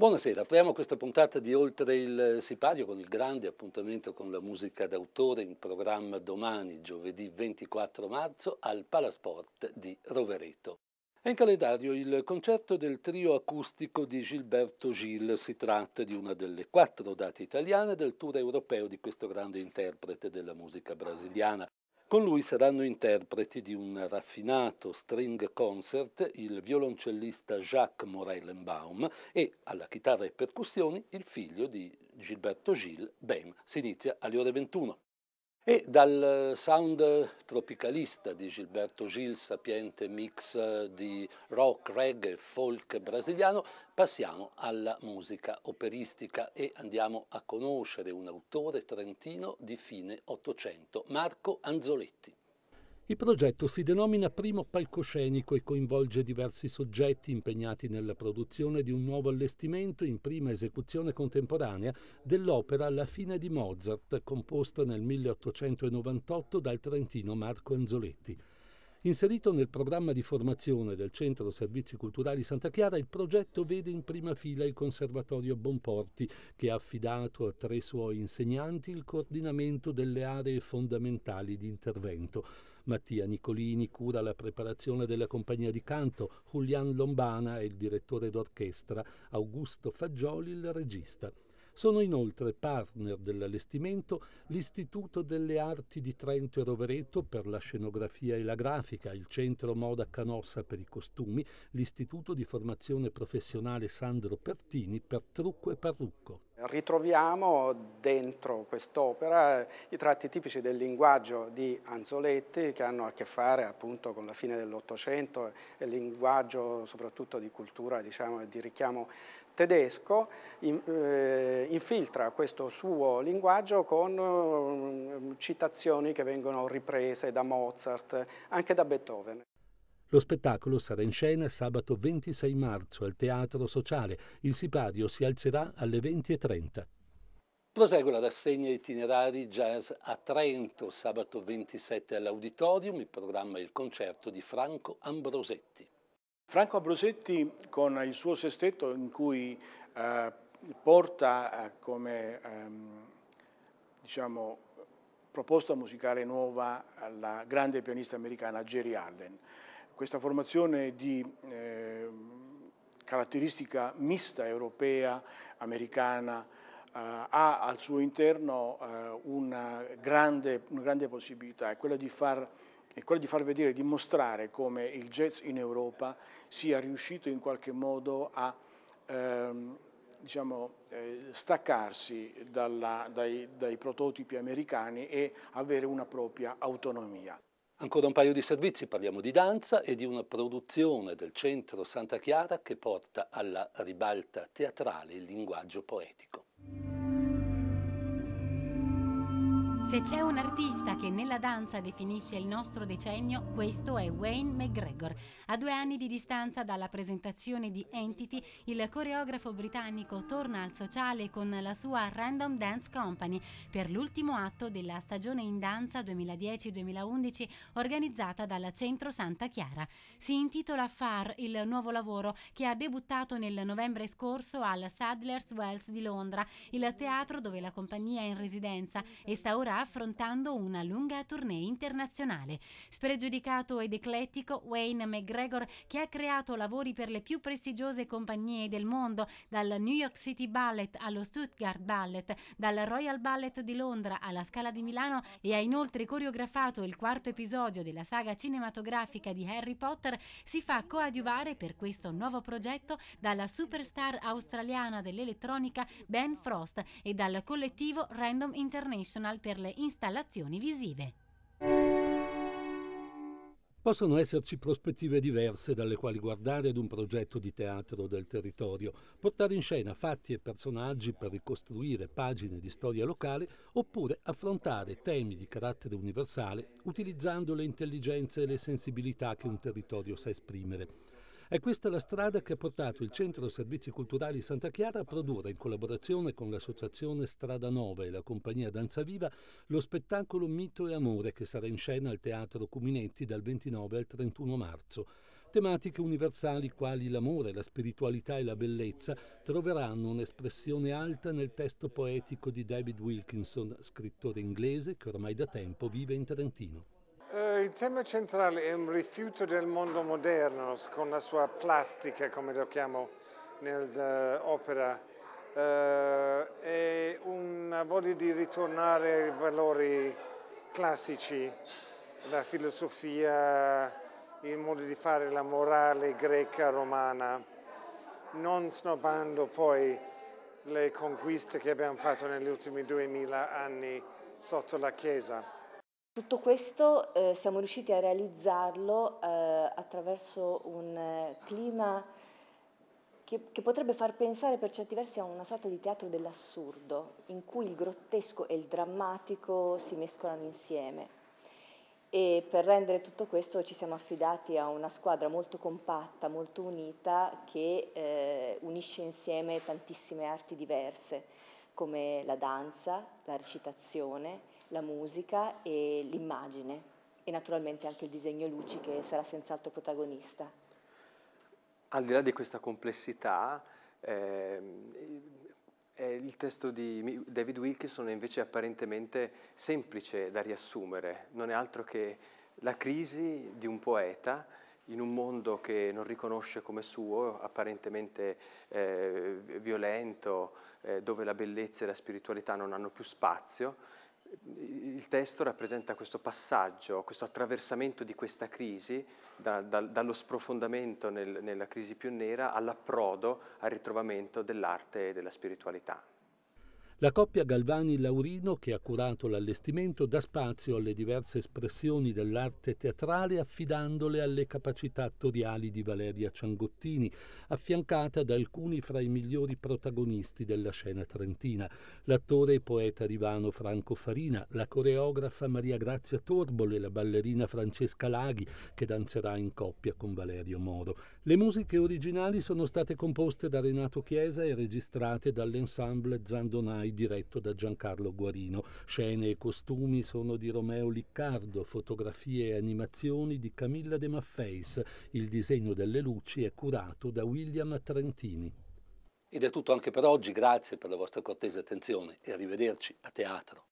Buonasera, apriamo questa puntata di Oltre il Sipario con il grande appuntamento con la musica d'autore in programma domani, giovedì 24 marzo, al Palasport di Rovereto. È in calendario il concerto del trio acustico di Gilberto Gil. Si tratta di una delle quattro date italiane del tour europeo di questo grande interprete della musica brasiliana, con lui saranno interpreti di un raffinato string concert il violoncellista Jacques Morellenbaum e alla chitarra e percussioni il figlio di Gilberto Gil, Ben. Si inizia alle ore 21. E dal sound tropicalista di Gilberto Gil, sapiente mix di rock, reggae, folk brasiliano, passiamo alla musica operistica e andiamo a conoscere un autore trentino di fine Ottocento, Marco Anzoletti. Il progetto si denomina Primo Palcoscenico e coinvolge diversi soggetti impegnati nella produzione di un nuovo allestimento in prima esecuzione contemporanea dell'opera La fine di Mozart, composta nel 1898 dal trentino Marco Anzoletti. Inserito nel programma di formazione del Centro Servizi Culturali Santa Chiara, il progetto vede in prima fila il Conservatorio Bonporti, che ha affidato a tre suoi insegnanti il coordinamento delle aree fondamentali di intervento. Mattia Nicolini cura la preparazione della compagnia di canto, Julian Lombana è il direttore d'orchestra, Augusto Fagioli il regista. Sono inoltre partner dell'allestimento l'Istituto delle Arti di Trento e Rovereto per la scenografia e la grafica, il Centro Moda Canossa per i costumi, l'Istituto di Formazione Professionale Sandro Pertini per trucco e parrucco. Ritroviamo dentro quest'opera i tratti tipici del linguaggio di Anzoletti che hanno a che fare appunto con la fine dell'Ottocento, il linguaggio soprattutto di cultura diciamo, e di richiamo tedesco, in, eh, infiltra questo suo linguaggio con eh, citazioni che vengono riprese da Mozart, anche da Beethoven. Lo spettacolo sarà in scena sabato 26 marzo al Teatro Sociale. Il sipario si alzerà alle 20.30. Prosegue la rassegna itinerari jazz a Trento, sabato 27 all'Auditorium, il programma è il concerto di Franco Ambrosetti. Franco Ambrosetti con il suo sestetto in cui eh, porta eh, come ehm, diciamo, proposta musicale nuova la grande pianista americana Jerry Allen. Questa formazione di eh, caratteristica mista europea, americana, Uh, ha al suo interno uh, una, grande, una, grande, possibilità, è quella, far, è quella, di far, vedere, di mostrare come il jazz in Europa sia riuscito in qualche modo a ehm, diciamo, eh, staccarsi dalla, dai, dai prototipi americani e avere una propria autonomia. Ancora un paio di servizi, parliamo di danza e di una produzione del Centro Santa Chiara che porta alla ribalta teatrale il linguaggio poetico. Se c'è un artista che nella danza definisce il nostro decennio, questo è Wayne McGregor. A due anni di distanza dalla presentazione di Entity, il coreografo britannico torna al sociale con la sua Random Dance Company per l'ultimo atto della stagione in danza 2010-2011 organizzata dal Centro Santa Chiara. Si intitola Far, il nuovo lavoro che ha debuttato nel novembre scorso al Sadler's Wells di Londra, il teatro dove la compagnia è in residenza e sta ora affrontando una lunga tournée internazionale. Spregiudicato ed eclettico, Wayne McGregor, che ha creato lavori per le più prestigiose compagnie del mondo, dal New York City Ballet allo Stuttgart Ballet, dal Royal Ballet di Londra alla Scala di Milano e ha inoltre coreografato il quarto episodio della saga cinematografica di Harry Potter, si fa coadiuvare per questo nuovo progetto dalla superstar australiana dell'elettronica Ben Frost e dal collettivo Random International per le altre installazioni visive. Possono esserci prospettive diverse dalle quali guardare ad un progetto di teatro del territorio, portare in scena fatti e personaggi per ricostruire pagine di storia locale oppure affrontare temi di carattere universale utilizzando le intelligenze e le sensibilità che un territorio sa esprimere. È questa la strada che ha portato il Centro Servizi Culturali Santa Chiara a produrre, in collaborazione con l'associazione Strada Nova e la compagnia Danza Viva, lo spettacolo Mito e Amore che sarà in scena al Teatro Cuminetti dal 29 al 31 marzo. Tematiche universali quali l'amore, la spiritualità e la bellezza troveranno un'espressione alta nel testo poetico di David Wilkinson, scrittore inglese che ormai da tempo vive in Trentino. Eh, il tema centrale è un rifiuto del mondo moderno con la sua plastica, come lo chiamo nell'opera. Eh, eh, è una voglia di ritornare ai valori classici, la filosofia, il modo di fare la morale greca romana, non snobando poi le conquiste che abbiamo fatto negli ultimi 2000 anni sotto la Chiesa. Tutto questo eh, siamo riusciti a realizzarlo eh, attraverso un eh, clima che, che, potrebbe far pensare per certi versi a una sorta di teatro dell'assurdo, in cui il grottesco e il drammatico si mescolano insieme. E per rendere tutto questo ci siamo affidati a una squadra molto compatta, molto unita, che eh, unisce insieme tantissime arti diverse, come la danza, la recitazione, la musica e l'immagine e naturalmente anche il disegno luci che sarà senz'altro protagonista. Al di là di questa complessità, eh, il testo di David Wilkinson è invece apparentemente semplice da riassumere, non è altro che la crisi di un poeta in un mondo che non riconosce come suo, apparentemente eh, violento, eh, dove la bellezza e la spiritualità non hanno più spazio, il testo rappresenta questo passaggio, questo attraversamento di questa crisi, da, da, dallo sprofondamento nel, nella crisi più nera all'approdo, al ritrovamento dell'arte e della spiritualità. La coppia Galvani-Laurino, che ha curato l'allestimento, dà spazio alle diverse espressioni dell'arte teatrale affidandole alle capacità attoriali di Valeria Ciangottini, affiancata da alcuni fra i migliori protagonisti della scena trentina, l'attore e poeta rivano Franco Farina, la coreografa Maria Grazia Torbole, la ballerina Francesca Laghi, che danzerà in coppia con Valerio Moro. Le musiche originali sono state composte da Renato Chiesa e registrate dall'ensemble Zandonai ormai diretto da Giancarlo Guarino. Scene e costumi sono di Romeo Liccardo, fotografie e animazioni di Camilla De Maffeis. Il disegno delle luci è curato da William Trentini. Ed è tutto anche per oggi, grazie per la vostra cortese attenzione e arrivederci a teatro.